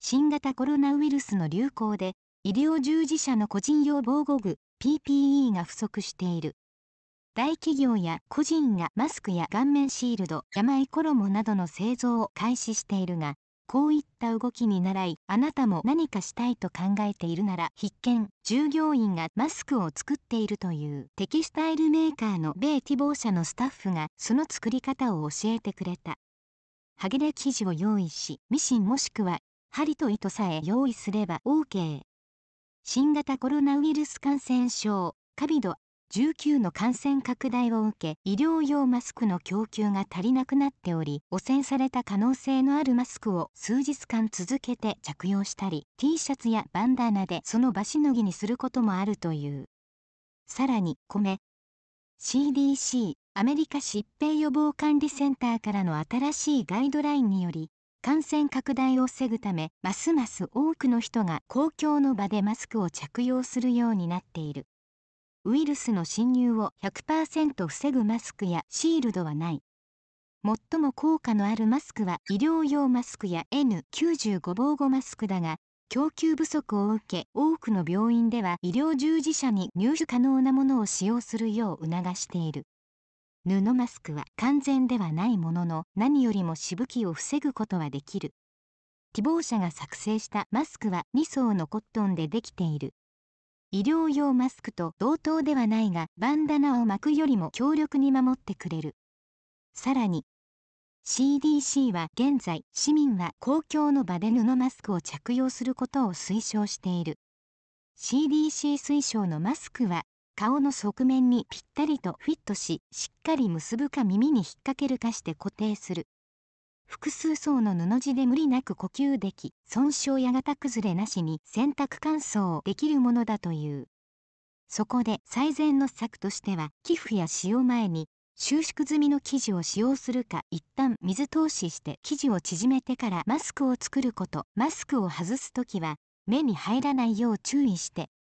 新型コロナウイルスの流行で医療従事者の個人用防護具 PPE が不足している大企業や個人がマスクや顔面シールド病衣などの製造を開始しているがこういった動きに習いあなたも何かしたいと考えているなら必見従業員がマスクを作っているというテキスタイルメーカーの米希望者のスタッフがその作り方を教えてくれた。ハゲ生地を用意しミシンもしくは針と糸さえ用意すれば OK。新型コロナウイルス感染症、カビド19の感染拡大を受け、医療用マスクの供給が足りなくなっており、汚染された可能性のあるマスクを数日間続けて着用したり、T シャツやバンダナでその場しのぎにすることもあるという。さらに、米。CDC、アメリカ疾病予防管理センターからの新しいガイドラインにより、感染拡大を防ぐためますます多くの人が公共の場でマスクを着用するようになっているウイルスの侵入を100%防ぐマスクやシールドはない最も効果のあるマスクは医療用マスクや N95 防護マスクだが供給不足を受け多くの病院では医療従事者に入手可能なものを使用するよう促している布マスクは完全ではないものの何よりもしぶきを防ぐことはできる希望者が作成したマスクは2層のコットンでできている医療用マスクと同等ではないがバンダナを巻くよりも強力に守ってくれるさらに CDC は現在市民は公共の場で布マスクを着用することを推奨している CDC 推奨のマスクは顔の側面にぴったりとフィットししっかり結ぶか耳に引っ掛けるかして固定する複数層の布地で無理なく呼吸でき損傷や型崩れなしに洗濯乾燥できるものだというそこで最善の策としては寄付や使用前に収縮済みの生地を使用するか一旦水通しして生地を縮めてからマスクを作ることマスクを外す時は目に入らないよう注意して